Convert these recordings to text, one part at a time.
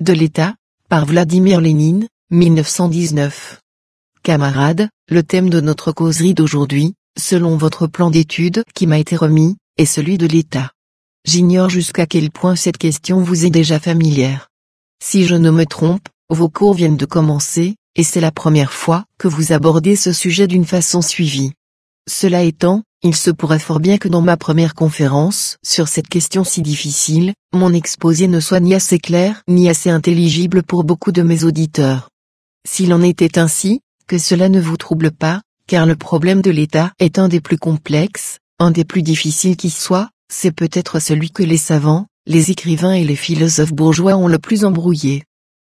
de l'État, par Vladimir Lénine, 1919. Camarades, le thème de notre causerie d'aujourd'hui, selon votre plan d'étude qui m'a été remis, est celui de l'État. J'ignore jusqu'à quel point cette question vous est déjà familière. Si je ne me trompe, vos cours viennent de commencer, et c'est la première fois que vous abordez ce sujet d'une façon suivie. Cela étant, il se pourrait fort bien que dans ma première conférence sur cette question si difficile, mon exposé ne soit ni assez clair ni assez intelligible pour beaucoup de mes auditeurs. S'il en était ainsi, que cela ne vous trouble pas, car le problème de l'État est un des plus complexes, un des plus difficiles qui soit, c'est peut-être celui que les savants, les écrivains et les philosophes bourgeois ont le plus embrouillé.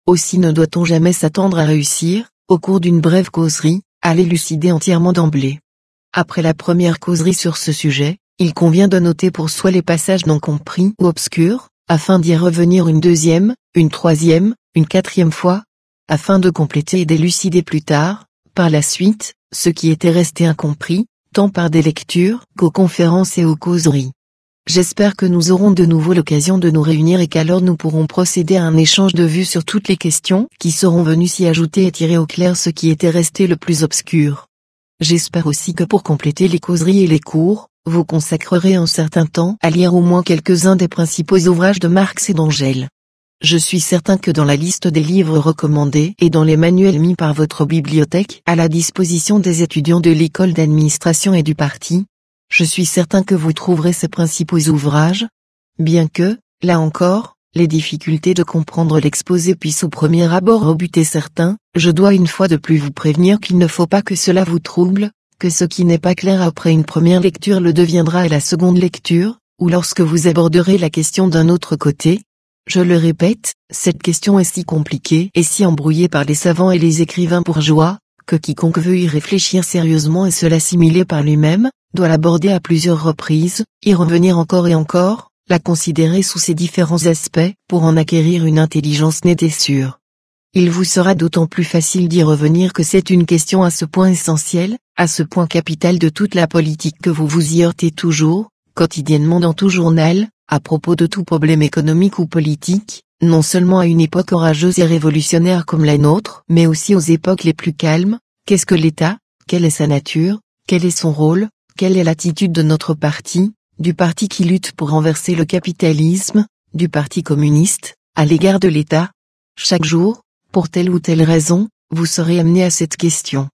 Aussi ne doit-on jamais s'attendre à réussir, au cours d'une brève causerie, à l'élucider entièrement d'emblée. Après la première causerie sur ce sujet, il convient de noter pour soi les passages non compris ou obscurs, afin d'y revenir une deuxième, une troisième, une quatrième fois, afin de compléter et d'élucider plus tard, par la suite, ce qui était resté incompris, tant par des lectures qu'aux conférences et aux causeries. J'espère que nous aurons de nouveau l'occasion de nous réunir et qu'alors nous pourrons procéder à un échange de vues sur toutes les questions qui seront venues s'y ajouter et tirer au clair ce qui était resté le plus obscur. J'espère aussi que pour compléter les causeries et les cours, vous consacrerez un certain temps à lire au moins quelques-uns des principaux ouvrages de Marx et d'Angèle. Je suis certain que dans la liste des livres recommandés et dans les manuels mis par votre bibliothèque à la disposition des étudiants de l'école d'administration et du parti, je suis certain que vous trouverez ces principaux ouvrages, bien que, là encore, les difficultés de comprendre l'exposé puissent au premier abord rebuter certains, je dois une fois de plus vous prévenir qu'il ne faut pas que cela vous trouble, que ce qui n'est pas clair après une première lecture le deviendra à la seconde lecture, ou lorsque vous aborderez la question d'un autre côté. Je le répète, cette question est si compliquée et si embrouillée par les savants et les écrivains pour joie, que quiconque veut y réfléchir sérieusement et se l'assimiler par lui-même, doit l'aborder à plusieurs reprises, y revenir encore et encore, la considérer sous ses différents aspects pour en acquérir une intelligence nette et sûre. Il vous sera d'autant plus facile d'y revenir que c'est une question à ce point essentiel, à ce point capital de toute la politique que vous vous y heurtez toujours, quotidiennement dans tout journal, à propos de tout problème économique ou politique, non seulement à une époque orageuse et révolutionnaire comme la nôtre, mais aussi aux époques les plus calmes, qu'est-ce que l'État, quelle est sa nature, quel est son rôle, quelle est l'attitude de notre parti, du parti qui lutte pour renverser le capitalisme, du parti communiste, à l'égard de l'État Chaque jour, pour telle ou telle raison, vous serez amené à cette question.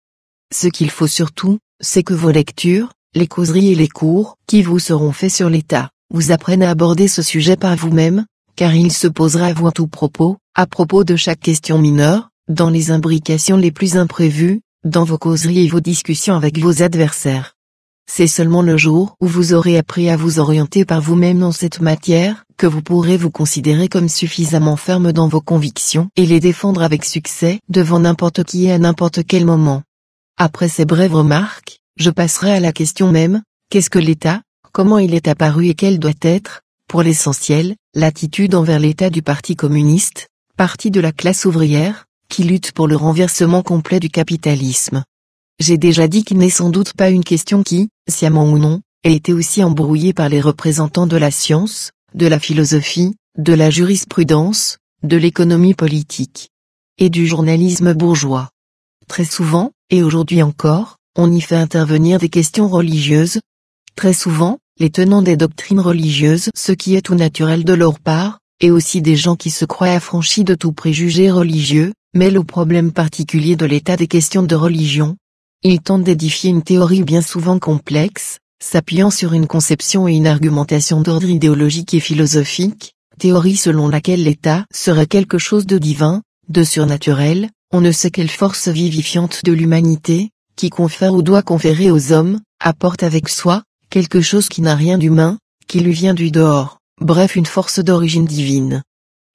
Ce qu'il faut surtout, c'est que vos lectures, les causeries et les cours qui vous seront faits sur l'État, vous apprennent à aborder ce sujet par vous-même, car il se posera à vous à tout propos, à propos de chaque question mineure, dans les imbrications les plus imprévues, dans vos causeries et vos discussions avec vos adversaires. C'est seulement le jour où vous aurez appris à vous orienter par vous-même dans cette matière, que vous pourrez vous considérer comme suffisamment ferme dans vos convictions et les défendre avec succès devant n'importe qui et à n'importe quel moment. Après ces brèves remarques, je passerai à la question même, qu'est-ce que l'État, comment il est apparu et quel doit être, pour l'essentiel, l'attitude envers l'État du Parti communiste, parti de la classe ouvrière, qui lutte pour le renversement complet du capitalisme. J'ai déjà dit qu'il n'est sans doute pas une question qui, sciemment ou non, ait été aussi embrouillée par les représentants de la science, de la philosophie, de la jurisprudence, de l'économie politique et du journalisme bourgeois. Très souvent, et aujourd'hui encore, on y fait intervenir des questions religieuses. Très souvent, les tenants des doctrines religieuses, ce qui est tout naturel de leur part, et aussi des gens qui se croient affranchis de tout préjugé religieux, mêlent au problème particulier de l'état des questions de religion, il tente d'édifier une théorie bien souvent complexe, s'appuyant sur une conception et une argumentation d'ordre idéologique et philosophique, théorie selon laquelle l'État serait quelque chose de divin, de surnaturel, on ne sait quelle force vivifiante de l'humanité, qui confère ou doit conférer aux hommes, apporte avec soi, quelque chose qui n'a rien d'humain, qui lui vient du dehors, bref une force d'origine divine.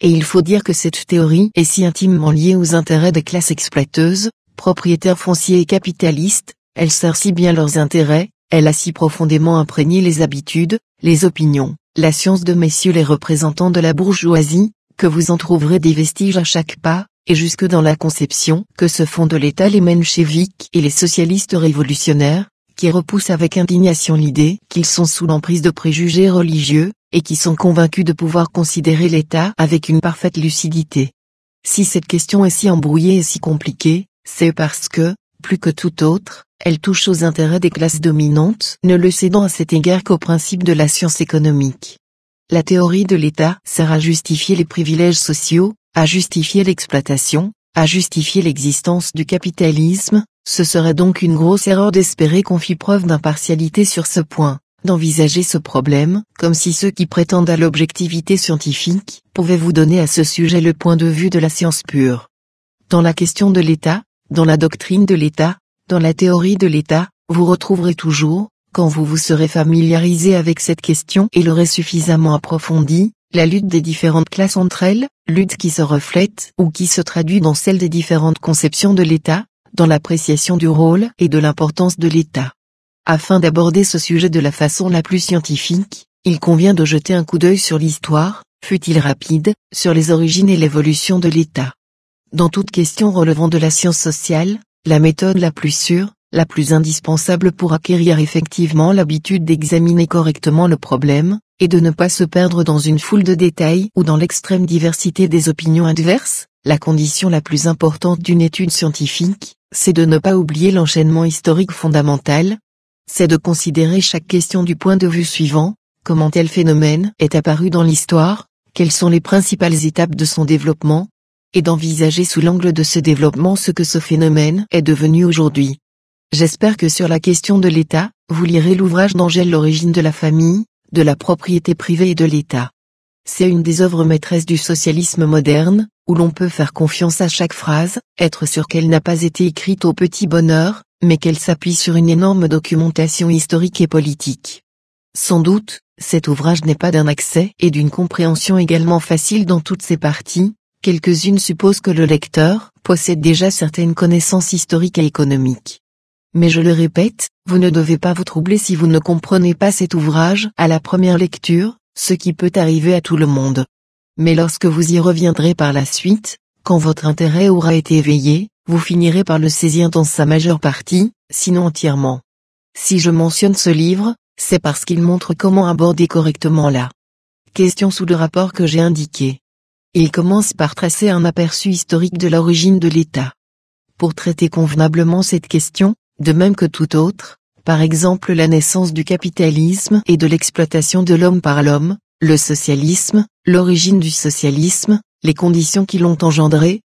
Et il faut dire que cette théorie est si intimement liée aux intérêts des classes exploiteuses, propriétaires fonciers et capitalistes, elle sert si bien leurs intérêts, elle a si profondément imprégné les habitudes, les opinions, la science de messieurs les représentants de la bourgeoisie, que vous en trouverez des vestiges à chaque pas, et jusque dans la conception que se font de l'État les Vick et les socialistes révolutionnaires, qui repoussent avec indignation l'idée qu'ils sont sous l'emprise de préjugés religieux, et qui sont convaincus de pouvoir considérer l'État avec une parfaite lucidité. Si cette question est si embrouillée et si compliquée, c'est parce que, plus que tout autre, elle touche aux intérêts des classes dominantes, ne le cédant à cet égard qu'au principe de la science économique. La théorie de l'État sert à justifier les privilèges sociaux, à justifier l'exploitation, à justifier l'existence du capitalisme, ce serait donc une grosse erreur d'espérer qu'on fît preuve d'impartialité sur ce point, d'envisager ce problème, comme si ceux qui prétendent à l'objectivité scientifique pouvaient vous donner à ce sujet le point de vue de la science pure. Dans la question de l'État, dans la doctrine de l'État, dans la théorie de l'État, vous retrouverez toujours, quand vous vous serez familiarisé avec cette question et l'aurez suffisamment approfondie, la lutte des différentes classes entre elles, lutte qui se reflète ou qui se traduit dans celle des différentes conceptions de l'État, dans l'appréciation du rôle et de l'importance de l'État. Afin d'aborder ce sujet de la façon la plus scientifique, il convient de jeter un coup d'œil sur l'histoire, fut-il rapide, sur les origines et l'évolution de l'État. Dans toute question relevant de la science sociale, la méthode la plus sûre, la plus indispensable pour acquérir effectivement l'habitude d'examiner correctement le problème, et de ne pas se perdre dans une foule de détails ou dans l'extrême diversité des opinions adverses, la condition la plus importante d'une étude scientifique, c'est de ne pas oublier l'enchaînement historique fondamental, c'est de considérer chaque question du point de vue suivant, comment tel phénomène est apparu dans l'histoire, quelles sont les principales étapes de son développement, et d'envisager sous l'angle de ce développement ce que ce phénomène est devenu aujourd'hui. J'espère que sur la question de l'État, vous lirez l'ouvrage d'Angèle L'origine de la famille, de la propriété privée et de l'État. C'est une des œuvres maîtresses du socialisme moderne, où l'on peut faire confiance à chaque phrase, être sûr qu'elle n'a pas été écrite au petit bonheur, mais qu'elle s'appuie sur une énorme documentation historique et politique. Sans doute, cet ouvrage n'est pas d'un accès et d'une compréhension également facile dans toutes ses parties, Quelques-unes supposent que le lecteur possède déjà certaines connaissances historiques et économiques. Mais je le répète, vous ne devez pas vous troubler si vous ne comprenez pas cet ouvrage à la première lecture, ce qui peut arriver à tout le monde. Mais lorsque vous y reviendrez par la suite, quand votre intérêt aura été éveillé, vous finirez par le saisir dans sa majeure partie, sinon entièrement. Si je mentionne ce livre, c'est parce qu'il montre comment aborder correctement la question sous le rapport que j'ai indiqué. Il commence par tracer un aperçu historique de l'origine de l'État. Pour traiter convenablement cette question, de même que tout autre, par exemple la naissance du capitalisme et de l'exploitation de l'homme par l'homme, le socialisme, l'origine du socialisme, les conditions qui l'ont engendré.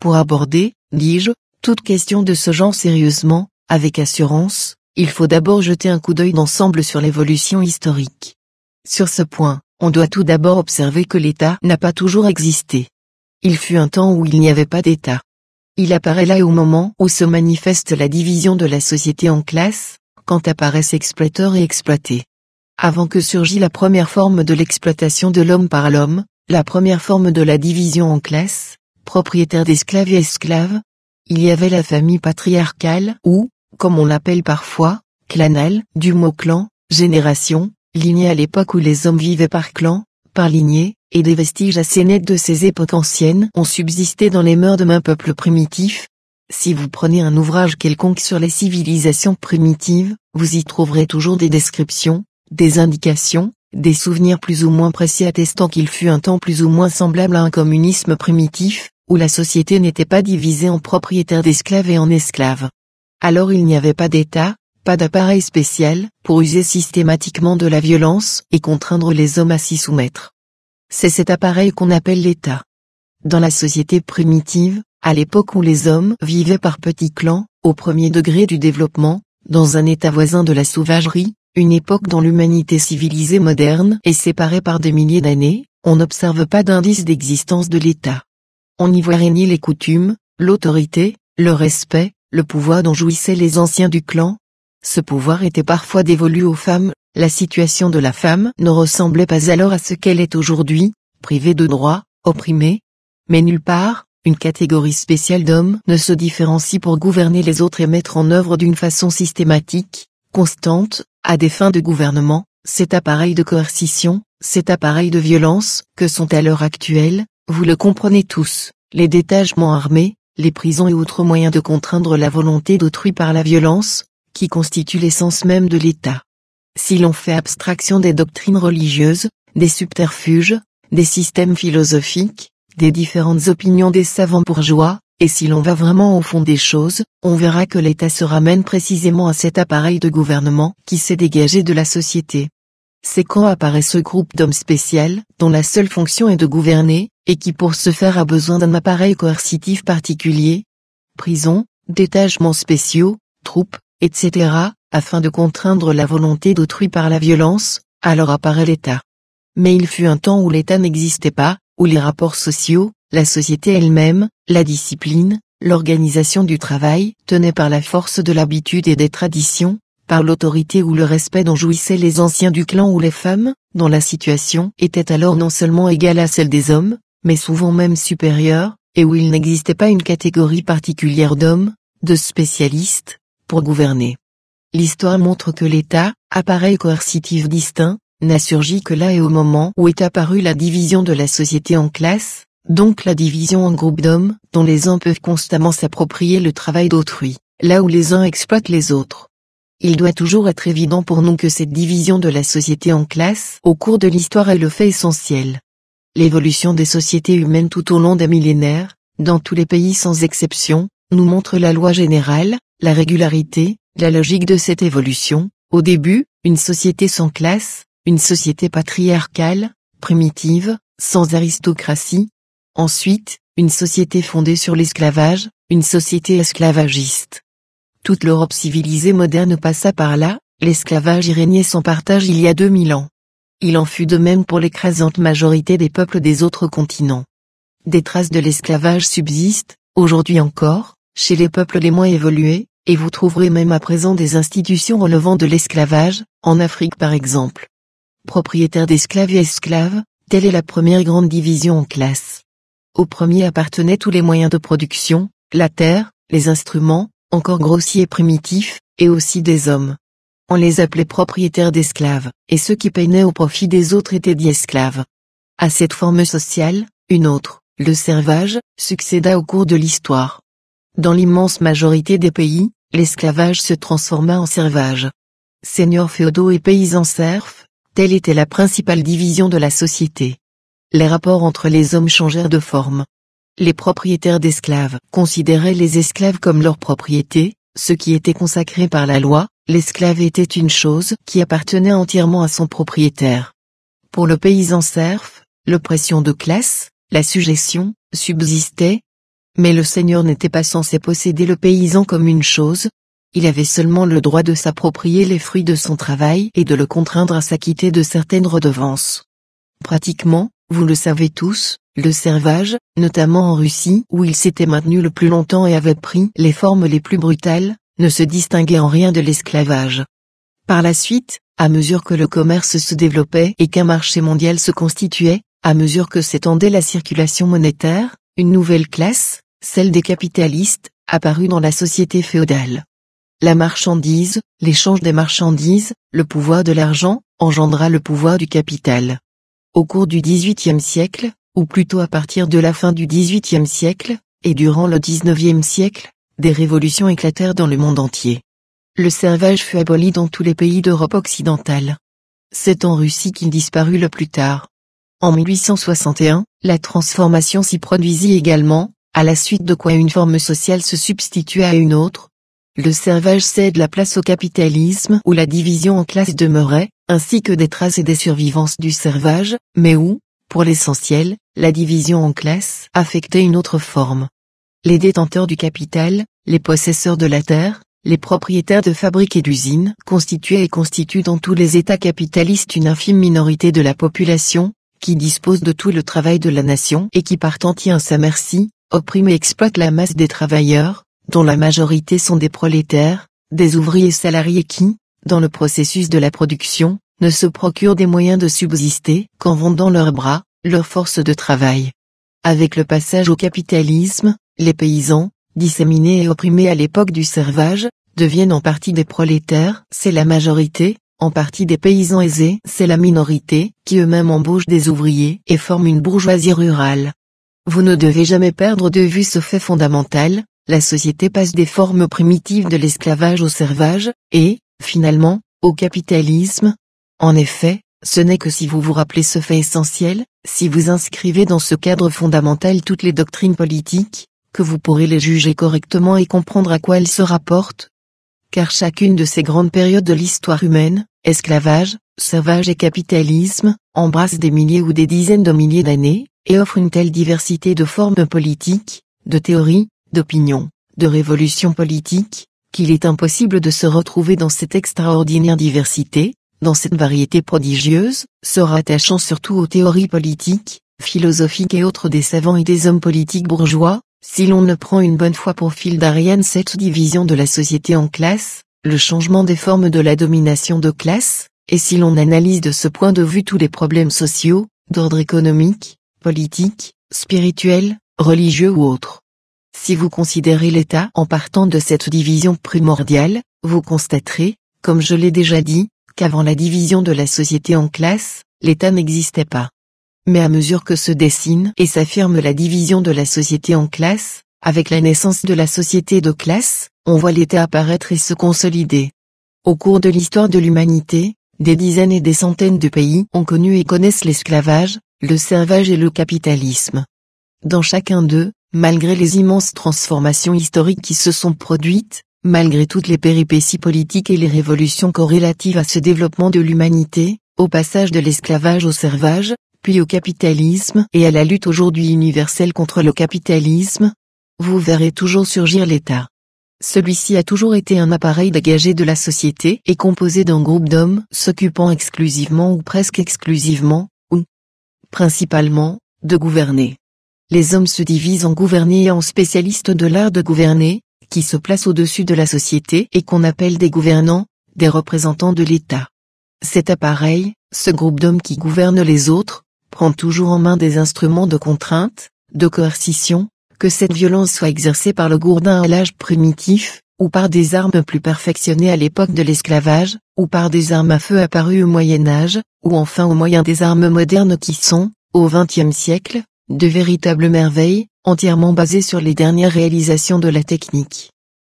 Pour aborder, dis-je, toute question de ce genre sérieusement, avec assurance, il faut d'abord jeter un coup d'œil d'ensemble sur l'évolution historique. Sur ce point, on doit tout d'abord observer que l'État n'a pas toujours existé. Il fut un temps où il n'y avait pas d'État. Il apparaît là au moment où se manifeste la division de la société en classes, quand apparaissent exploiteurs et exploités. Avant que surgit la première forme de l'exploitation de l'homme par l'homme, la première forme de la division en classes, propriétaire d'esclaves et esclaves, il y avait la famille patriarcale ou, comme on l'appelle parfois, clanale, du mot clan, génération, lignée à l'époque où les hommes vivaient par clan, par lignée, et des vestiges assez nets de ces époques anciennes ont subsisté dans les mœurs de main peuple primitif. Si vous prenez un ouvrage quelconque sur les civilisations primitives, vous y trouverez toujours des descriptions, des indications, des souvenirs plus ou moins précis attestant qu'il fut un temps plus ou moins semblable à un communisme primitif, où la société n'était pas divisée en propriétaires d'esclaves et en esclaves. Alors il n'y avait pas d'État, pas d'appareil spécial, pour user systématiquement de la violence et contraindre les hommes à s'y soumettre. C'est cet appareil qu'on appelle l'État. Dans la société primitive, à l'époque où les hommes vivaient par petits clans, au premier degré du développement, dans un état voisin de la sauvagerie, une époque dont l'humanité civilisée moderne est séparée par des milliers d'années, on n'observe pas d'indice d'existence de l'État. On y voit régner les coutumes, l'autorité, le respect, le pouvoir dont jouissaient les anciens du clan, ce pouvoir était parfois dévolu aux femmes, la situation de la femme ne ressemblait pas alors à ce qu'elle est aujourd'hui, privée de droits, opprimée. Mais nulle part, une catégorie spéciale d'hommes ne se différencie pour gouverner les autres et mettre en œuvre d'une façon systématique, constante, à des fins de gouvernement, cet appareil de coercition, cet appareil de violence que sont à l'heure actuelle, vous le comprenez tous, les détachements armés, les prisons et autres moyens de contraindre la volonté d'autrui par la violence, qui constitue l'essence même de l'État. Si l'on fait abstraction des doctrines religieuses, des subterfuges, des systèmes philosophiques, des différentes opinions des savants bourgeois, et si l'on va vraiment au fond des choses, on verra que l'État se ramène précisément à cet appareil de gouvernement qui s'est dégagé de la société. C'est quand apparaît ce groupe d'hommes spéciaux, dont la seule fonction est de gouverner, et qui pour ce faire a besoin d'un appareil coercitif particulier. Prisons, détachements spéciaux, troupes, etc., afin de contraindre la volonté d'autrui par la violence, alors apparaît l'État. Mais il fut un temps où l'État n'existait pas, où les rapports sociaux, la société elle-même, la discipline, l'organisation du travail tenaient par la force de l'habitude et des traditions, par l'autorité ou le respect dont jouissaient les anciens du clan ou les femmes, dont la situation était alors non seulement égale à celle des hommes, mais souvent même supérieure, et où il n'existait pas une catégorie particulière d'hommes, de spécialistes, pour gouverner. L'histoire montre que l'État, appareil coercitif distinct, n'a surgi que là et au moment où est apparue la division de la société en classes, donc la division en groupes d'hommes, dont les uns peuvent constamment s'approprier le travail d'autrui, là où les uns exploitent les autres. Il doit toujours être évident pour nous que cette division de la société en classes au cours de l'histoire est le fait essentiel. L'évolution des sociétés humaines tout au long des millénaires, dans tous les pays sans exception, nous montre la loi générale, la régularité, la logique de cette évolution, au début, une société sans classe, une société patriarcale, primitive, sans aristocratie, ensuite, une société fondée sur l'esclavage, une société esclavagiste. Toute l'Europe civilisée moderne passa par là, l'esclavage y régnait sans partage il y a 2000 ans. Il en fut de même pour l'écrasante majorité des peuples des autres continents. Des traces de l'esclavage subsistent, aujourd'hui encore, chez les peuples les moins évolués, et vous trouverez même à présent des institutions relevant de l'esclavage, en Afrique par exemple. Propriétaires d'esclaves et esclaves, telle est la première grande division en classe. Au premier appartenaient tous les moyens de production, la terre, les instruments, encore grossiers et primitifs, et aussi des hommes. On les appelait propriétaires d'esclaves, et ceux qui peinaient au profit des autres étaient dits esclaves. À cette forme sociale, une autre, le servage, succéda au cours de l'histoire. Dans l'immense majorité des pays, l'esclavage se transforma en servage. Seigneurs féodaux et paysans serfs, telle était la principale division de la société. Les rapports entre les hommes changèrent de forme. Les propriétaires d'esclaves considéraient les esclaves comme leur propriété, ce qui était consacré par la loi, l'esclave était une chose qui appartenait entièrement à son propriétaire. Pour le paysan serf, l'oppression de classe, la suggestion, subsistait, mais le seigneur n'était pas censé posséder le paysan comme une chose, il avait seulement le droit de s'approprier les fruits de son travail et de le contraindre à s'acquitter de certaines redevances. Pratiquement, vous le savez tous, le servage, notamment en Russie où il s'était maintenu le plus longtemps et avait pris les formes les plus brutales, ne se distinguait en rien de l'esclavage. Par la suite, à mesure que le commerce se développait et qu'un marché mondial se constituait, à mesure que s'étendait la circulation monétaire, une nouvelle classe, celle des capitalistes, apparue dans la société féodale. La marchandise, l'échange des marchandises, le pouvoir de l'argent, engendra le pouvoir du capital. Au cours du XVIIIe siècle, ou plutôt à partir de la fin du XVIIIe siècle, et durant le XIXe siècle, des révolutions éclatèrent dans le monde entier. Le servage fut aboli dans tous les pays d'Europe occidentale. C'est en Russie qu'il disparut le plus tard. En 1861, la transformation s'y produisit également, à la suite de quoi une forme sociale se substitue à une autre. Le servage cède la place au capitalisme où la division en classes demeurait, ainsi que des traces et des survivances du servage, mais où, pour l'essentiel, la division en classes affectait une autre forme. Les détenteurs du capital, les possesseurs de la terre, les propriétaires de fabriques et d'usines constituaient et constituent dans tous les États capitalistes une infime minorité de la population, qui dispose de tout le travail de la nation et qui part entier à sa merci, opprime et exploite la masse des travailleurs, dont la majorité sont des prolétaires, des ouvriers salariés qui, dans le processus de la production, ne se procurent des moyens de subsister qu'en vendant leurs bras, leur force de travail. Avec le passage au capitalisme, les paysans, disséminés et opprimés à l'époque du servage, deviennent en partie des prolétaires, c'est la majorité, en partie des paysans aisés, c'est la minorité, qui eux-mêmes embauchent des ouvriers et forment une bourgeoisie rurale. Vous ne devez jamais perdre de vue ce fait fondamental, la société passe des formes primitives de l'esclavage au servage, et, finalement, au capitalisme. En effet, ce n'est que si vous vous rappelez ce fait essentiel, si vous inscrivez dans ce cadre fondamental toutes les doctrines politiques, que vous pourrez les juger correctement et comprendre à quoi elles se rapportent. Car chacune de ces grandes périodes de l'histoire humaine, esclavage, Savage et capitalisme, embrasse des milliers ou des dizaines de milliers d'années, et offre une telle diversité de formes politiques, de théories, d'opinions, de révolutions politiques, qu'il est impossible de se retrouver dans cette extraordinaire diversité, dans cette variété prodigieuse, se rattachant surtout aux théories politiques, philosophiques et autres des savants et des hommes politiques bourgeois, si l'on ne prend une bonne fois pour fil d'Ariane cette division de la société en classe, le changement des formes de la domination de classe, et si l'on analyse de ce point de vue tous les problèmes sociaux, d'ordre économique, politique, spirituel, religieux ou autre, si vous considérez l'État en partant de cette division primordiale, vous constaterez, comme je l'ai déjà dit, qu'avant la division de la société en classe, l'État n'existait pas. Mais à mesure que se dessine et s'affirme la division de la société en classe, avec la naissance de la société de classe, on voit l'État apparaître et se consolider. Au cours de l'histoire de l'humanité, des dizaines et des centaines de pays ont connu et connaissent l'esclavage, le servage et le capitalisme. Dans chacun d'eux, malgré les immenses transformations historiques qui se sont produites, malgré toutes les péripéties politiques et les révolutions corrélatives à ce développement de l'humanité, au passage de l'esclavage au servage, puis au capitalisme et à la lutte aujourd'hui universelle contre le capitalisme, vous verrez toujours surgir l'État. Celui-ci a toujours été un appareil dégagé de la société et composé d'un groupe d'hommes s'occupant exclusivement ou presque exclusivement, ou principalement, de gouverner. Les hommes se divisent en gouvernés et en spécialistes de l'art de gouverner, qui se placent au-dessus de la société et qu'on appelle des gouvernants, des représentants de l'État. Cet appareil, ce groupe d'hommes qui gouverne les autres, prend toujours en main des instruments de contrainte, de coercition, que cette violence soit exercée par le gourdin à l'âge primitif, ou par des armes plus perfectionnées à l'époque de l'esclavage, ou par des armes à feu apparues au Moyen Âge, ou enfin au moyen des armes modernes qui sont, au XXe siècle, de véritables merveilles, entièrement basées sur les dernières réalisations de la technique.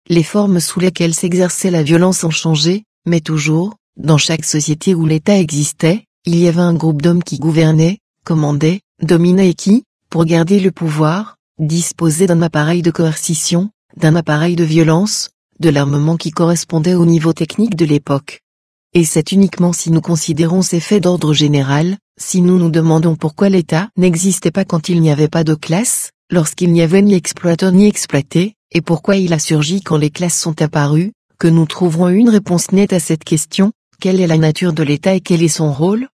Les formes sous lesquelles s'exerçait la violence ont changé, mais toujours, dans chaque société où l'État existait, il y avait un groupe d'hommes qui gouvernaient, commandaient, dominaient et qui, pour garder le pouvoir, disposer d'un appareil de coercition, d'un appareil de violence, de l'armement qui correspondait au niveau technique de l'époque. Et c'est uniquement si nous considérons ces faits d'ordre général, si nous nous demandons pourquoi l'État n'existait pas quand il n'y avait pas de classe, lorsqu'il n'y avait ni exploiteur ni exploité, et pourquoi il a surgi quand les classes sont apparues, que nous trouverons une réponse nette à cette question, quelle est la nature de l'État et quel est son rôle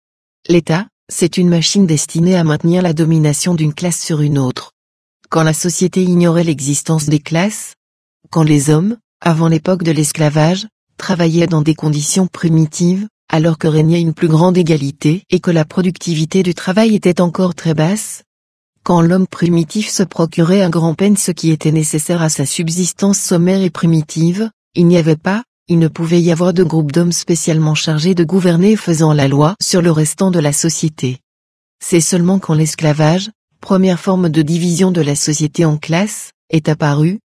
L'État, c'est une machine destinée à maintenir la domination d'une classe sur une autre quand la société ignorait l'existence des classes, quand les hommes, avant l'époque de l'esclavage, travaillaient dans des conditions primitives, alors que régnait une plus grande égalité et que la productivité du travail était encore très basse, quand l'homme primitif se procurait à grand-peine ce qui était nécessaire à sa subsistance sommaire et primitive, il n'y avait pas, il ne pouvait y avoir de groupe d'hommes spécialement chargés de gouverner et faisant la loi sur le restant de la société. C'est seulement quand l'esclavage, première forme de division de la société en classes, est apparue,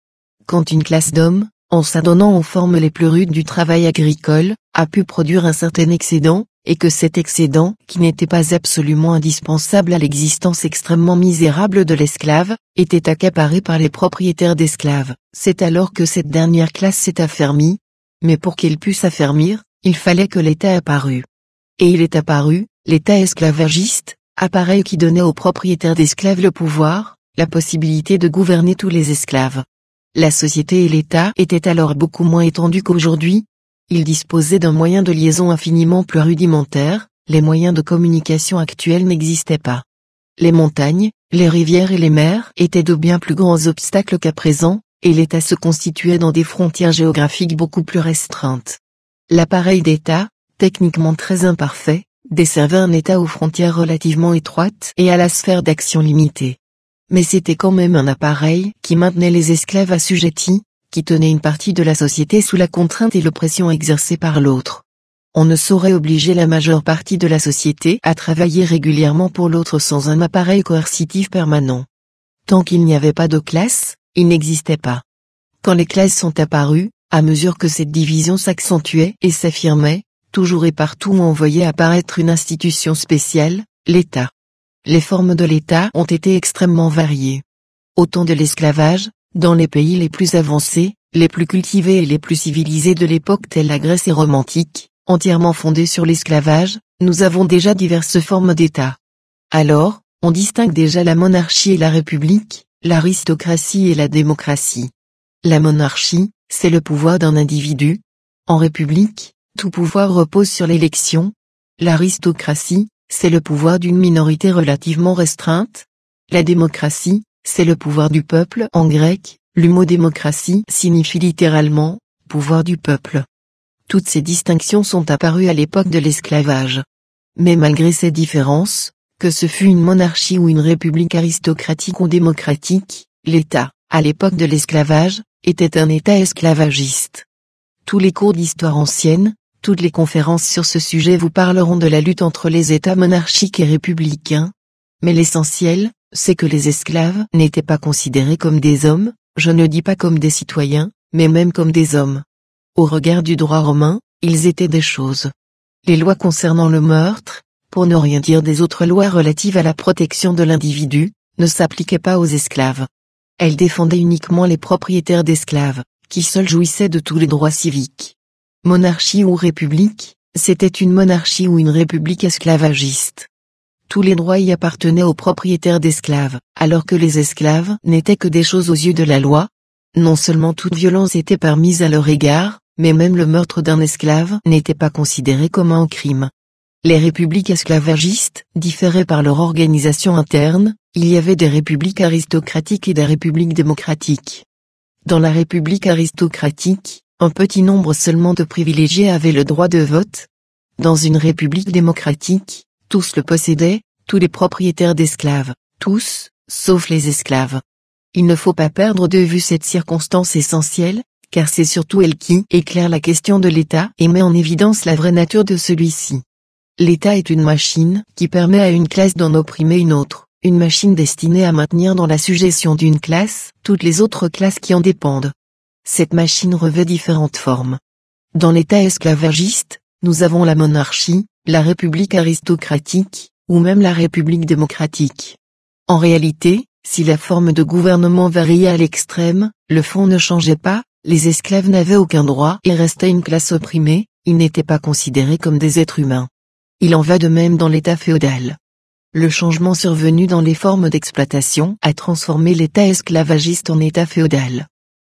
quand une classe d'hommes, en s'adonnant aux formes les plus rudes du travail agricole, a pu produire un certain excédent, et que cet excédent, qui n'était pas absolument indispensable à l'existence extrêmement misérable de l'esclave, était accaparé par les propriétaires d'esclaves. C'est alors que cette dernière classe s'est affermie, mais pour qu'elle puisse s'affermir, il fallait que l'État apparût. Et il est apparu, l'État esclavagiste, appareil qui donnait aux propriétaires d'esclaves le pouvoir, la possibilité de gouverner tous les esclaves. La société et l'État étaient alors beaucoup moins étendus qu'aujourd'hui. Ils disposaient d'un moyen de liaison infiniment plus rudimentaire, les moyens de communication actuels n'existaient pas. Les montagnes, les rivières et les mers étaient de bien plus grands obstacles qu'à présent, et l'État se constituait dans des frontières géographiques beaucoup plus restreintes. L'appareil d'État, techniquement très imparfait, desservait un État aux frontières relativement étroites et à la sphère d'action limitée. Mais c'était quand même un appareil qui maintenait les esclaves assujettis, qui tenait une partie de la société sous la contrainte et l'oppression exercée par l'autre. On ne saurait obliger la majeure partie de la société à travailler régulièrement pour l'autre sans un appareil coercitif permanent. Tant qu'il n'y avait pas de classe, il n'existait pas. Quand les classes sont apparues, à mesure que cette division s'accentuait et s'affirmait, toujours et partout on envoyé apparaître une institution spéciale, l'État. Les formes de l'État ont été extrêmement variées. Au temps de l'esclavage, dans les pays les plus avancés, les plus cultivés et les plus civilisés de l'époque telle la Grèce et romantique, entièrement fondée sur l'esclavage, nous avons déjà diverses formes d'État. Alors, on distingue déjà la monarchie et la république, l'aristocratie et la démocratie. La monarchie, c'est le pouvoir d'un individu. En république, tout pouvoir repose sur l'élection. L'aristocratie, c'est le pouvoir d'une minorité relativement restreinte. La démocratie, c'est le pouvoir du peuple en grec, le mot « démocratie » signifie littéralement « pouvoir du peuple ». Toutes ces distinctions sont apparues à l'époque de l'esclavage. Mais malgré ces différences, que ce fût une monarchie ou une république aristocratique ou démocratique, l'État, à l'époque de l'esclavage, était un État esclavagiste. Tous les cours d'histoire ancienne, toutes les conférences sur ce sujet vous parleront de la lutte entre les États monarchiques et républicains. Mais l'essentiel, c'est que les esclaves n'étaient pas considérés comme des hommes, je ne dis pas comme des citoyens, mais même comme des hommes. Au regard du droit romain, ils étaient des choses. Les lois concernant le meurtre, pour ne rien dire des autres lois relatives à la protection de l'individu, ne s'appliquaient pas aux esclaves. Elles défendaient uniquement les propriétaires d'esclaves, qui seuls jouissaient de tous les droits civiques. Monarchie ou république, c'était une monarchie ou une république esclavagiste. Tous les droits y appartenaient aux propriétaires d'esclaves, alors que les esclaves n'étaient que des choses aux yeux de la loi. Non seulement toute violence était permise à leur égard, mais même le meurtre d'un esclave n'était pas considéré comme un crime. Les républiques esclavagistes différaient par leur organisation interne, il y avait des républiques aristocratiques et des républiques démocratiques. Dans la république aristocratique, un petit nombre seulement de privilégiés avaient le droit de vote. Dans une république démocratique, tous le possédaient, tous les propriétaires d'esclaves, tous, sauf les esclaves. Il ne faut pas perdre de vue cette circonstance essentielle, car c'est surtout elle qui éclaire la question de l'État et met en évidence la vraie nature de celui-ci. L'État est une machine qui permet à une classe d'en opprimer une autre, une machine destinée à maintenir dans la suggestion d'une classe toutes les autres classes qui en dépendent cette machine revêt différentes formes. Dans l'État esclavagiste, nous avons la monarchie, la République aristocratique, ou même la République démocratique. En réalité, si la forme de gouvernement variait à l'extrême, le fond ne changeait pas, les esclaves n'avaient aucun droit et restaient une classe opprimée, ils n'étaient pas considérés comme des êtres humains. Il en va de même dans l'État féodal. Le changement survenu dans les formes d'exploitation a transformé l'État esclavagiste en État féodal.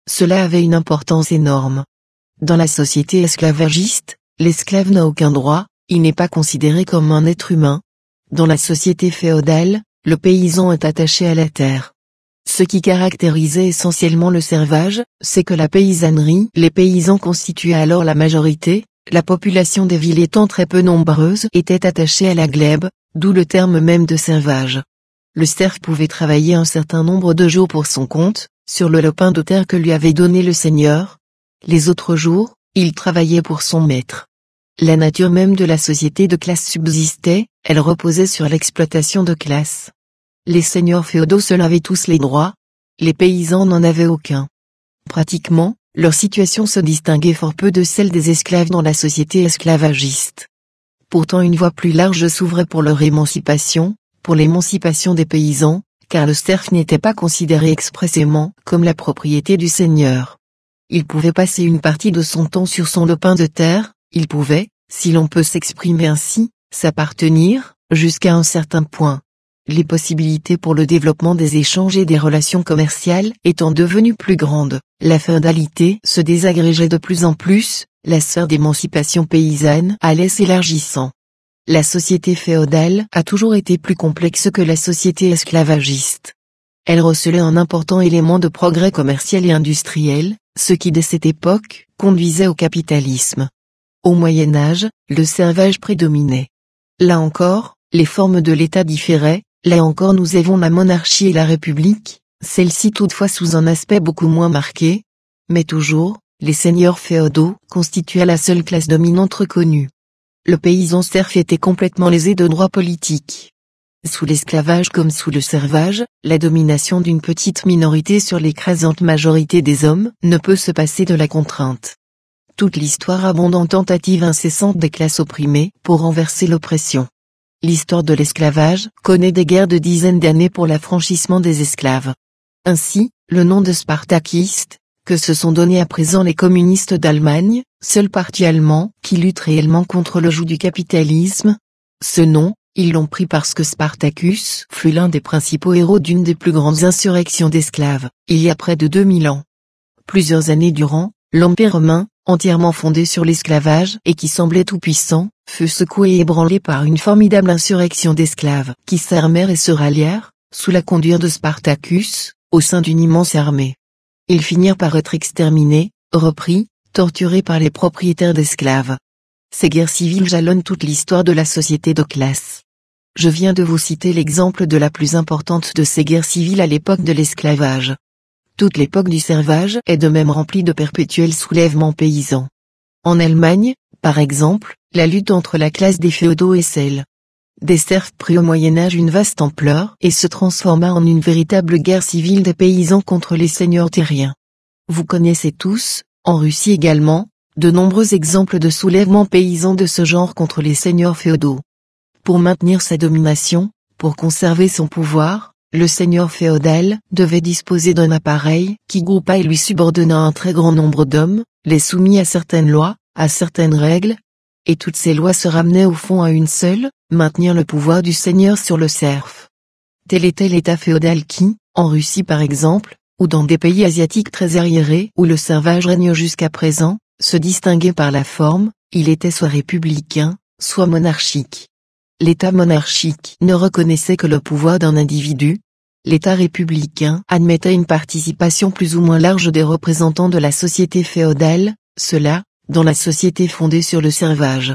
Cela avait une importance énorme. Dans la société esclavagiste, l'esclave n'a aucun droit, il n'est pas considéré comme un être humain. Dans la société féodale, le paysan est attaché à la terre. Ce qui caractérisait essentiellement le servage, c'est que la paysannerie, les paysans constituaient alors la majorité, la population des villes étant très peu nombreuse était attachée à la glèbe, d'où le terme même de servage. Le serf pouvait travailler un certain nombre de jours pour son compte, sur le lopin de terre que lui avait donné le Seigneur. Les autres jours, il travaillait pour son maître. La nature même de la société de classe subsistait, elle reposait sur l'exploitation de classe. Les seigneurs féodaux seuls avaient tous les droits, les paysans n'en avaient aucun. Pratiquement, leur situation se distinguait fort peu de celle des esclaves dans la société esclavagiste. Pourtant une voie plus large s'ouvrait pour leur émancipation, pour l'émancipation des paysans, car le sterf n'était pas considéré expressément comme la propriété du seigneur. Il pouvait passer une partie de son temps sur son lopin de terre, il pouvait, si l'on peut s'exprimer ainsi, s'appartenir, jusqu'à un certain point. Les possibilités pour le développement des échanges et des relations commerciales étant devenues plus grandes, la feudalité se désagrégeait de plus en plus, la sphère d'émancipation paysanne allait s'élargissant. La société féodale a toujours été plus complexe que la société esclavagiste. Elle recelait un important élément de progrès commercial et industriel, ce qui dès cette époque conduisait au capitalisme. Au Moyen Âge, le servage prédominait. Là encore, les formes de l'État différaient, là encore nous avons la monarchie et la République, celle-ci toutefois sous un aspect beaucoup moins marqué. Mais toujours, les seigneurs féodaux constituaient la seule classe dominante reconnue le paysan serf était complètement lésé de droits politiques. Sous l'esclavage comme sous le servage, la domination d'une petite minorité sur l'écrasante majorité des hommes ne peut se passer de la contrainte. Toute l'histoire abonde en tentatives incessantes des classes opprimées pour renverser l'oppression. L'histoire de l'esclavage connaît des guerres de dizaines d'années pour l'affranchissement des esclaves. Ainsi, le nom de Spartakiste, que se sont donnés à présent les communistes d'Allemagne, seul parti allemand qui lutte réellement contre le joug du capitalisme. Ce nom, ils l'ont pris parce que Spartacus fut l'un des principaux héros d'une des plus grandes insurrections d'esclaves, il y a près de 2000 ans. Plusieurs années durant, l'Empire romain, entièrement fondé sur l'esclavage et qui semblait tout-puissant, fut secoué et ébranlé par une formidable insurrection d'esclaves qui s'armèrent et se rallièrent, sous la conduite de Spartacus, au sein d'une immense armée. Ils finirent par être exterminés, repris, torturés par les propriétaires d'esclaves. Ces guerres civiles jalonnent toute l'histoire de la société de classe. Je viens de vous citer l'exemple de la plus importante de ces guerres civiles à l'époque de l'esclavage. Toute l'époque du servage est de même remplie de perpétuels soulèvements paysans. En Allemagne, par exemple, la lutte entre la classe des féodaux et celle des serfs prit au Moyen Âge une vaste ampleur et se transforma en une véritable guerre civile des paysans contre les seigneurs terriens. Vous connaissez tous, en Russie également, de nombreux exemples de soulèvements paysans de ce genre contre les seigneurs féodaux. Pour maintenir sa domination, pour conserver son pouvoir, le seigneur féodal devait disposer d'un appareil qui groupa et lui subordonna un très grand nombre d'hommes, les soumis à certaines lois, à certaines règles, et toutes ces lois se ramenaient au fond à une seule, maintenir le pouvoir du seigneur sur le serf. Tel était l'état féodal qui, en Russie par exemple, ou dans des pays asiatiques très arriérés où le servage règne jusqu'à présent, se distinguait par la forme, il était soit républicain, soit monarchique. L'État monarchique ne reconnaissait que le pouvoir d'un individu. L'État républicain admettait une participation plus ou moins large des représentants de la société féodale, cela, dans la société fondée sur le servage.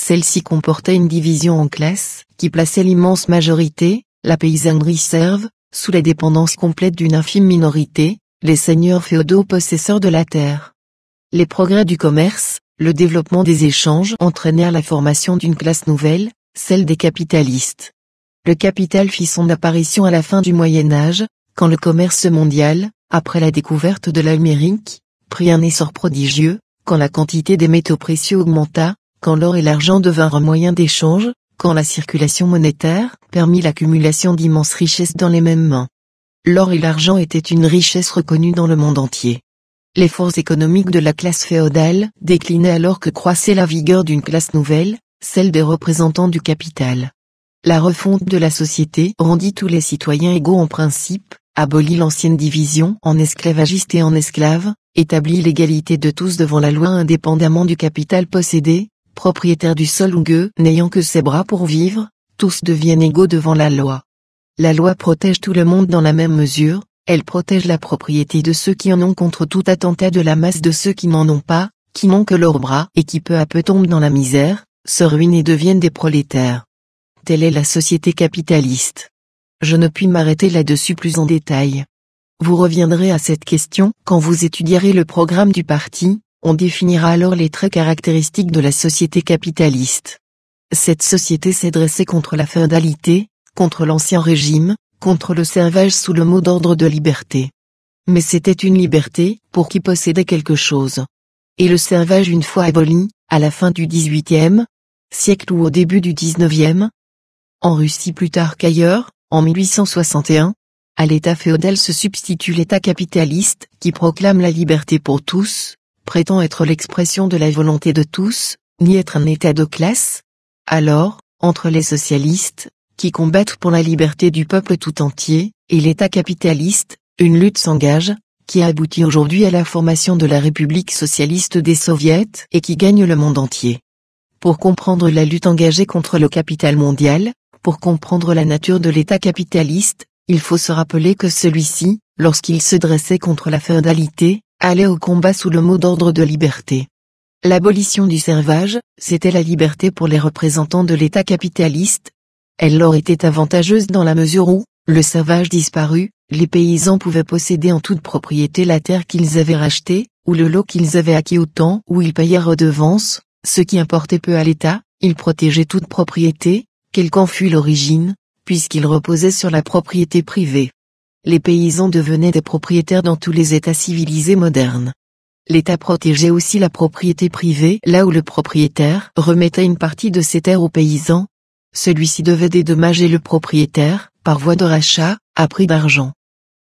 Celle-ci comportait une division en classes, qui plaçait l'immense majorité, la paysannerie serve, sous la dépendance complète d'une infime minorité, les seigneurs féodaux possesseurs de la terre. Les progrès du commerce, le développement des échanges entraînèrent la formation d'une classe nouvelle, celle des capitalistes. Le capital fit son apparition à la fin du Moyen Âge, quand le commerce mondial, après la découverte de l'Amérique, prit un essor prodigieux, quand la quantité des métaux précieux augmenta, quand l'or et l'argent devinrent un moyen d'échange, quand la circulation monétaire permit l'accumulation d'immenses richesses dans les mêmes mains. L'or et l'argent étaient une richesse reconnue dans le monde entier. Les forces économiques de la classe féodale déclinaient alors que croissait la vigueur d'une classe nouvelle, celle des représentants du capital. La refonte de la société rendit tous les citoyens égaux en principe, abolit l'ancienne division en esclavagistes et en esclaves, établit l'égalité de tous devant la loi indépendamment du capital possédé, propriétaire du sol gueux n'ayant que ses bras pour vivre, tous deviennent égaux devant la loi. La loi protège tout le monde dans la même mesure, elle protège la propriété de ceux qui en ont contre tout attentat de la masse de ceux qui n'en ont pas, qui n'ont que leurs bras et qui peu à peu tombent dans la misère, se ruinent et deviennent des prolétaires. Telle est la société capitaliste. Je ne puis m'arrêter là-dessus plus en détail. Vous reviendrez à cette question quand vous étudierez le programme du parti, on définira alors les traits caractéristiques de la société capitaliste. Cette société s'est dressée contre la féodalité, contre l'ancien régime, contre le servage sous le mot d'ordre de liberté. Mais c'était une liberté pour qui possédait quelque chose. Et le servage une fois aboli, à la fin du XVIIIe siècle ou au début du XIXe, en Russie plus tard qu'ailleurs, en 1861, à l'État féodal se substitue l'État capitaliste qui proclame la liberté pour tous, prétend être l'expression de la volonté de tous, ni être un état de classe Alors, entre les socialistes, qui combattent pour la liberté du peuple tout entier, et l'état capitaliste, une lutte s'engage, qui a aujourd'hui à la formation de la République socialiste des soviets et qui gagne le monde entier. Pour comprendre la lutte engagée contre le capital mondial, pour comprendre la nature de l'état capitaliste, il faut se rappeler que celui-ci, lorsqu'il se dressait contre la féodalité, allait au combat sous le mot d'ordre de liberté. L'abolition du servage, c'était la liberté pour les représentants de l'État capitaliste. Elle leur était avantageuse dans la mesure où, le servage disparu, les paysans pouvaient posséder en toute propriété la terre qu'ils avaient rachetée, ou le lot qu'ils avaient acquis au temps où ils payaient redevance, ce qui importait peu à l'État, ils protégeaient toute propriété, quelle qu'en fût l'origine, puisqu'ils reposaient sur la propriété privée les paysans devenaient des propriétaires dans tous les États civilisés modernes. L'État protégeait aussi la propriété privée là où le propriétaire remettait une partie de ses terres aux paysans. Celui-ci devait dédommager le propriétaire, par voie de rachat, à prix d'argent.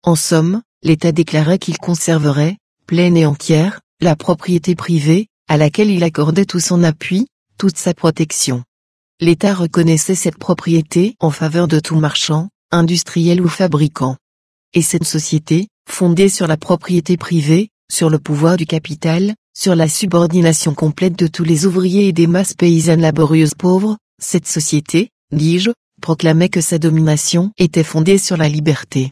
En somme, l'État déclarait qu'il conserverait, pleine et entière, la propriété privée, à laquelle il accordait tout son appui, toute sa protection. L'État reconnaissait cette propriété en faveur de tout marchand, industriel ou fabricant et cette société, fondée sur la propriété privée, sur le pouvoir du capital, sur la subordination complète de tous les ouvriers et des masses paysannes laborieuses pauvres, cette société, dis-je, proclamait que sa domination était fondée sur la liberté.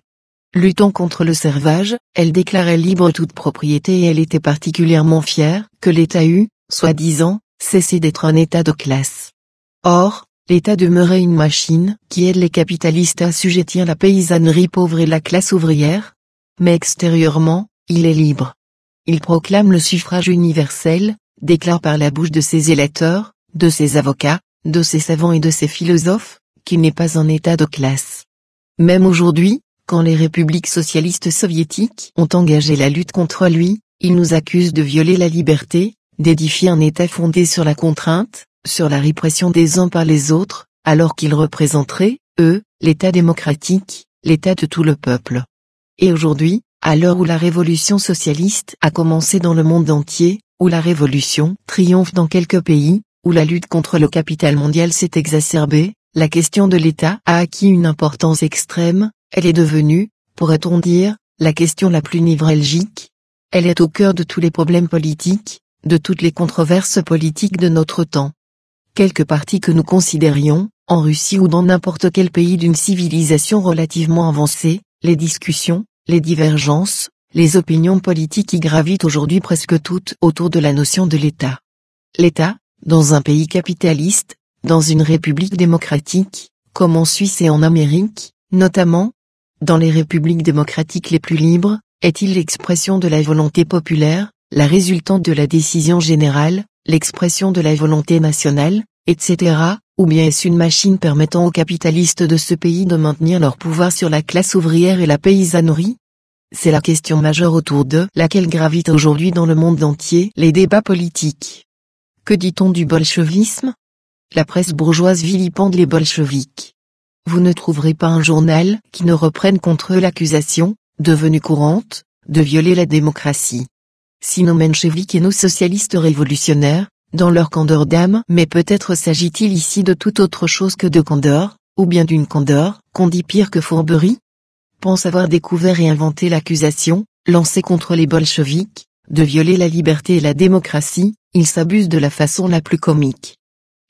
Luttant contre le servage, elle déclarait libre toute propriété et elle était particulièrement fière que l'État eût, soi-disant, cessé d'être un État de classe. Or, l'État demeurait une machine qui aide les capitalistes à assujettir la paysannerie pauvre et la classe ouvrière. Mais extérieurement, il est libre. Il proclame le suffrage universel, déclare par la bouche de ses électeurs, de ses avocats, de ses savants et de ses philosophes, qu'il n'est pas en État de classe. Même aujourd'hui, quand les républiques socialistes soviétiques ont engagé la lutte contre lui, il nous accuse de violer la liberté, d'édifier un État fondé sur la contrainte, sur la répression des uns par les autres, alors qu'ils représenteraient, eux, l'État démocratique, l'État de tout le peuple. Et aujourd'hui, à l'heure où la révolution socialiste a commencé dans le monde entier, où la révolution triomphe dans quelques pays, où la lutte contre le capital mondial s'est exacerbée, la question de l'État a acquis une importance extrême, elle est devenue, pourrait-on dire, la question la plus névralgique. Elle est au cœur de tous les problèmes politiques, de toutes les controverses politiques de notre temps quelques parties que nous considérions, en Russie ou dans n'importe quel pays d'une civilisation relativement avancée, les discussions, les divergences, les opinions politiques y gravitent aujourd'hui presque toutes autour de la notion de l'État. L'État, dans un pays capitaliste, dans une république démocratique, comme en Suisse et en Amérique, notamment, dans les républiques démocratiques les plus libres, est-il l'expression de la volonté populaire, la résultante de la décision générale, l'expression de la volonté nationale, etc., ou bien est-ce une machine permettant aux capitalistes de ce pays de maintenir leur pouvoir sur la classe ouvrière et la paysannerie C'est la question majeure autour de laquelle gravitent aujourd'hui dans le monde entier les débats politiques. Que dit-on du bolchevisme La presse bourgeoise vilipende les bolcheviques. Vous ne trouverez pas un journal qui ne reprenne contre eux l'accusation, devenue courante, de violer la démocratie si nos et nos socialistes révolutionnaires, dans leur candeur d'âme. Mais peut-être s'agit-il ici de tout autre chose que de candeur, ou bien d'une candeur, qu'on dit pire que fourberie Pense avoir découvert et inventé l'accusation, lancée contre les bolcheviques, de violer la liberté et la démocratie, ils s'abusent de la façon la plus comique.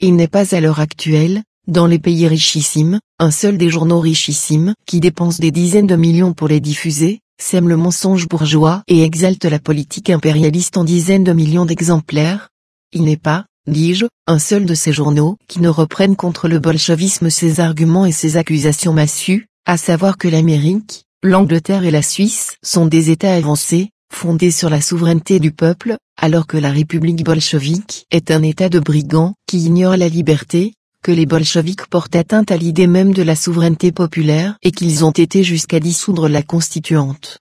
Il n'est pas à l'heure actuelle, dans les pays richissimes, un seul des journaux richissimes qui dépensent des dizaines de millions pour les diffuser, sème le mensonge bourgeois et exalte la politique impérialiste en dizaines de millions d'exemplaires Il n'est pas, dis-je, un seul de ces journaux qui ne reprennent contre le bolchevisme ses arguments et ses accusations massues, à savoir que l'Amérique, l'Angleterre et la Suisse sont des États avancés, fondés sur la souveraineté du peuple, alors que la République bolchevique est un État de brigands qui ignore la liberté, que les bolcheviks portent atteinte à l'idée même de la souveraineté populaire et qu'ils ont été jusqu'à dissoudre la constituante.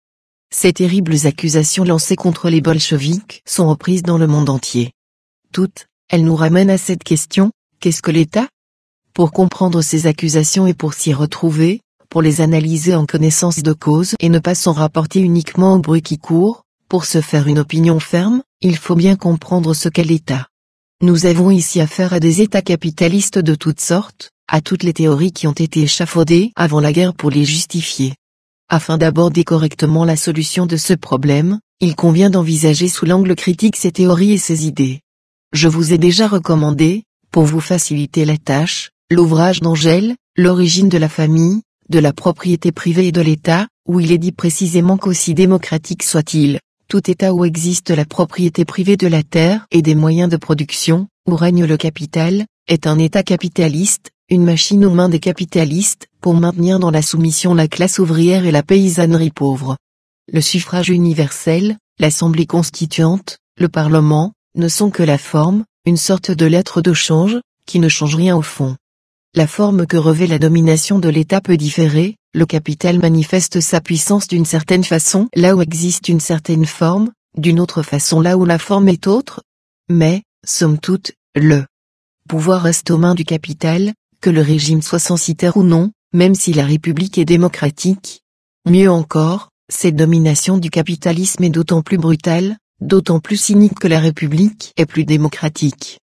Ces terribles accusations lancées contre les bolcheviks sont reprises dans le monde entier. Toutes, elles nous ramènent à cette question, qu'est-ce que l'État Pour comprendre ces accusations et pour s'y retrouver, pour les analyser en connaissance de cause et ne pas s'en rapporter uniquement au bruit qui court, pour se faire une opinion ferme, il faut bien comprendre ce qu'est l'État. Nous avons ici affaire à des États capitalistes de toutes sortes, à toutes les théories qui ont été échafaudées avant la guerre pour les justifier. Afin d'aborder correctement la solution de ce problème, il convient d'envisager sous l'angle critique ces théories et ces idées. Je vous ai déjà recommandé, pour vous faciliter la tâche, l'ouvrage d'Angèle, L'origine de la famille, de la propriété privée et de l'État, où il est dit précisément qu'aussi démocratique soit-il, tout État où existe la propriété privée de la terre et des moyens de production, où règne le capital, est un État capitaliste, une machine aux mains des capitalistes, pour maintenir dans la soumission la classe ouvrière et la paysannerie pauvre. Le suffrage universel, l'Assemblée constituante, le Parlement, ne sont que la forme, une sorte de lettre de change, qui ne change rien au fond. La forme que revêt la domination de l'État peut différer, le capital manifeste sa puissance d'une certaine façon là où existe une certaine forme, d'une autre façon là où la forme est autre. Mais, somme toute, le pouvoir reste aux mains du capital, que le régime soit censitaire ou non, même si la République est démocratique. Mieux encore, cette domination du capitalisme est d'autant plus brutale, d'autant plus cynique que la République est plus démocratique.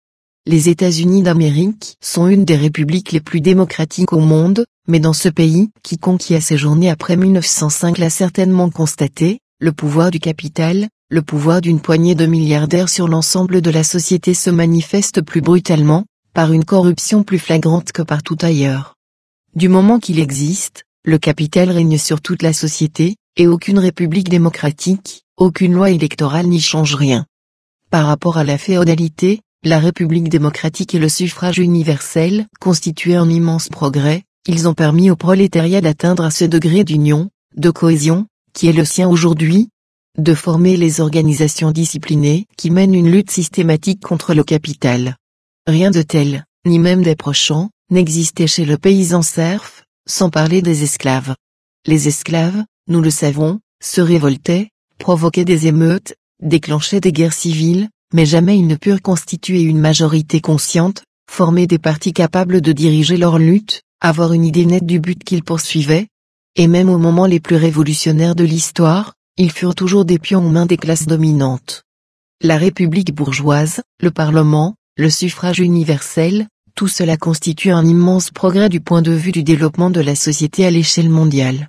Les États-Unis d'Amérique sont une des républiques les plus démocratiques au monde, mais dans ce pays, quiconque y a séjourné après 1905 l'a certainement constaté, le pouvoir du capital, le pouvoir d'une poignée de milliardaires sur l'ensemble de la société se manifeste plus brutalement, par une corruption plus flagrante que partout ailleurs. Du moment qu'il existe, le capital règne sur toute la société, et aucune république démocratique, aucune loi électorale n'y change rien. Par rapport à la féodalité, la République démocratique et le suffrage universel constituaient un immense progrès, ils ont permis au prolétariat d'atteindre à ce degré d'union, de cohésion, qui est le sien aujourd'hui, de former les organisations disciplinées qui mènent une lutte systématique contre le capital. Rien de tel, ni même des prochains, n'existait chez le paysan serf, sans parler des esclaves. Les esclaves, nous le savons, se révoltaient, provoquaient des émeutes, déclenchaient des guerres civiles, mais jamais ils ne purent constituer une majorité consciente, former des partis capables de diriger leur lutte, avoir une idée nette du but qu'ils poursuivaient, et même aux moments les plus révolutionnaires de l'histoire, ils furent toujours des pions aux mains des classes dominantes. La République bourgeoise, le Parlement, le suffrage universel, tout cela constitue un immense progrès du point de vue du développement de la société à l'échelle mondiale.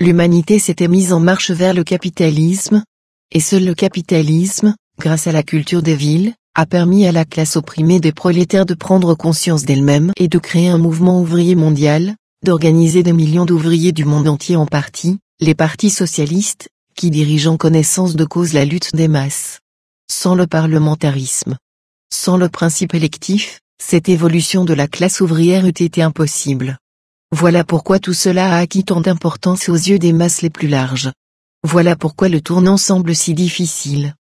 L'humanité s'était mise en marche vers le capitalisme, et seul le capitalisme, grâce à la culture des villes, a permis à la classe opprimée des prolétaires de prendre conscience d'elle-même et de créer un mouvement ouvrier mondial, d'organiser des millions d'ouvriers du monde entier en partie, les partis socialistes, qui dirigent en connaissance de cause la lutte des masses. Sans le parlementarisme. Sans le principe électif, cette évolution de la classe ouvrière eût été impossible. Voilà pourquoi tout cela a acquis tant d'importance aux yeux des masses les plus larges. Voilà pourquoi le tournant semble si difficile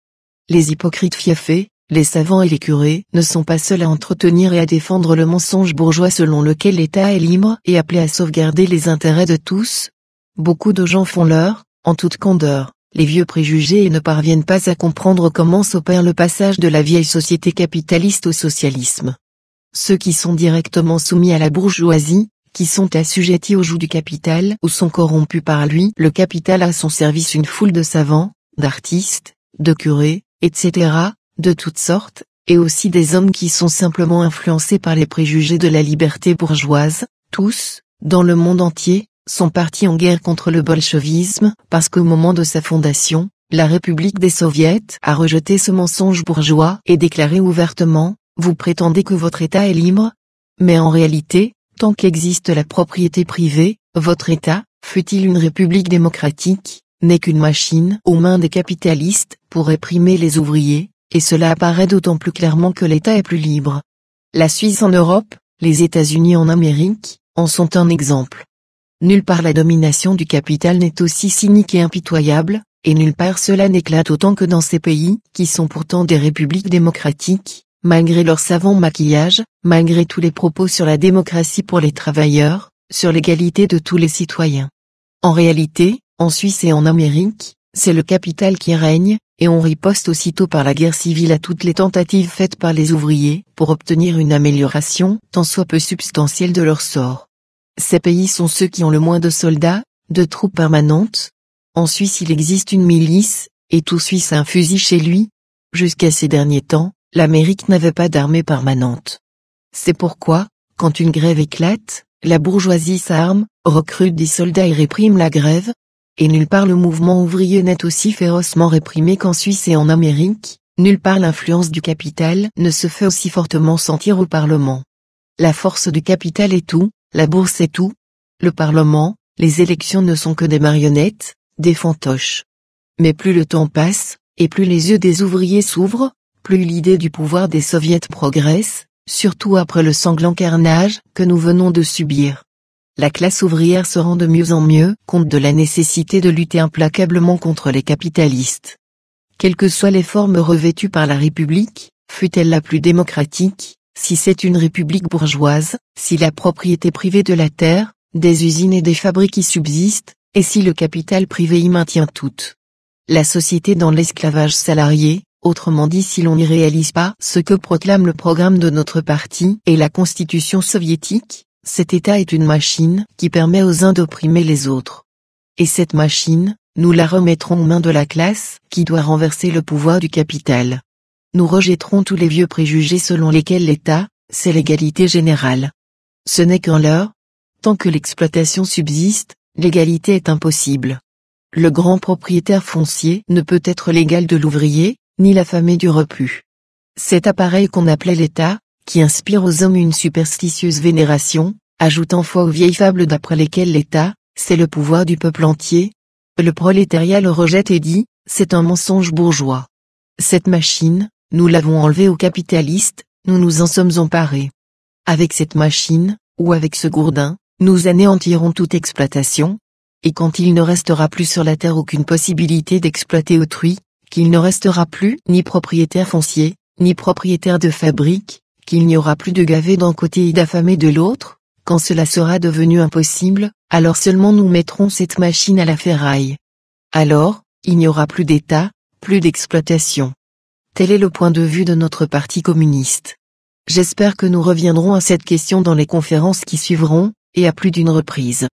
les hypocrites fiaffés, les savants et les curés ne sont pas seuls à entretenir et à défendre le mensonge bourgeois selon lequel l'État est libre et appelé à sauvegarder les intérêts de tous. Beaucoup de gens font leur, en toute candeur, les vieux préjugés et ne parviennent pas à comprendre comment s'opère le passage de la vieille société capitaliste au socialisme. Ceux qui sont directement soumis à la bourgeoisie, qui sont assujettis au joug du capital ou sont corrompus par lui. Le capital a à son service une foule de savants, d'artistes, de curés, etc., de toutes sortes, et aussi des hommes qui sont simplement influencés par les préjugés de la liberté bourgeoise, tous, dans le monde entier, sont partis en guerre contre le bolchevisme, parce qu'au moment de sa fondation, la République des Soviets a rejeté ce mensonge bourgeois et déclaré ouvertement, vous prétendez que votre État est libre Mais en réalité, tant qu'existe la propriété privée, votre État, fut-il une république démocratique, n'est qu'une machine aux mains des capitalistes pour réprimer les ouvriers, et cela apparaît d'autant plus clairement que l'État est plus libre. La Suisse en Europe, les États-Unis en Amérique, en sont un exemple. Nulle part la domination du capital n'est aussi cynique et impitoyable, et nulle part cela n'éclate autant que dans ces pays qui sont pourtant des républiques démocratiques, malgré leur savant maquillage, malgré tous les propos sur la démocratie pour les travailleurs, sur l'égalité de tous les citoyens. En réalité, en Suisse et en Amérique, c'est le capital qui règne, et on riposte aussitôt par la guerre civile à toutes les tentatives faites par les ouvriers pour obtenir une amélioration tant soit peu substantielle de leur sort. Ces pays sont ceux qui ont le moins de soldats, de troupes permanentes. En Suisse il existe une milice, et tout Suisse a un fusil chez lui. Jusqu'à ces derniers temps, l'Amérique n'avait pas d'armée permanente. C'est pourquoi, quand une grève éclate, la bourgeoisie s'arme, recrute des soldats et réprime la grève, et nulle part le mouvement ouvrier n'est aussi férocement réprimé qu'en Suisse et en Amérique, nulle part l'influence du capital ne se fait aussi fortement sentir au Parlement. La force du capital est tout, la bourse est tout. Le Parlement, les élections ne sont que des marionnettes, des fantoches. Mais plus le temps passe, et plus les yeux des ouvriers s'ouvrent, plus l'idée du pouvoir des soviets progresse, surtout après le sanglant carnage que nous venons de subir la classe ouvrière se rend de mieux en mieux compte de la nécessité de lutter implacablement contre les capitalistes. Quelles que soient les formes revêtues par la République, fût-elle la plus démocratique, si c'est une République bourgeoise, si la propriété privée de la terre, des usines et des fabriques y subsiste, et si le capital privé y maintient toute la société dans l'esclavage salarié, autrement dit si l'on n'y réalise pas ce que proclame le programme de notre parti et la constitution soviétique, cet état est une machine qui permet aux uns d'opprimer les autres. Et cette machine, nous la remettrons aux mains de la classe qui doit renverser le pouvoir du capital. Nous rejetterons tous les vieux préjugés selon lesquels l'État, c'est l'égalité générale. Ce n'est qu'en l'heure, tant que l'exploitation subsiste, l'égalité est impossible. Le grand propriétaire foncier ne peut être l'égal de l'ouvrier, ni l'affamé du repu. Cet appareil qu'on appelait l'État, qui inspire aux hommes une superstitieuse vénération, ajoutant foi aux vieilles fables d'après lesquelles l'État, c'est le pouvoir du peuple entier. Le prolétariat le rejette et dit, c'est un mensonge bourgeois. Cette machine, nous l'avons enlevée aux capitalistes, nous nous en sommes emparés. Avec cette machine, ou avec ce gourdin, nous anéantirons toute exploitation, et quand il ne restera plus sur la terre aucune possibilité d'exploiter autrui, qu'il ne restera plus ni propriétaire foncier, ni propriétaire de fabrique, qu'il n'y aura plus de gavé d'un côté et d'affamés de l'autre, quand cela sera devenu impossible, alors seulement nous mettrons cette machine à la ferraille. Alors, il n'y aura plus d'État, plus d'exploitation. Tel est le point de vue de notre Parti communiste. J'espère que nous reviendrons à cette question dans les conférences qui suivront, et à plus d'une reprise.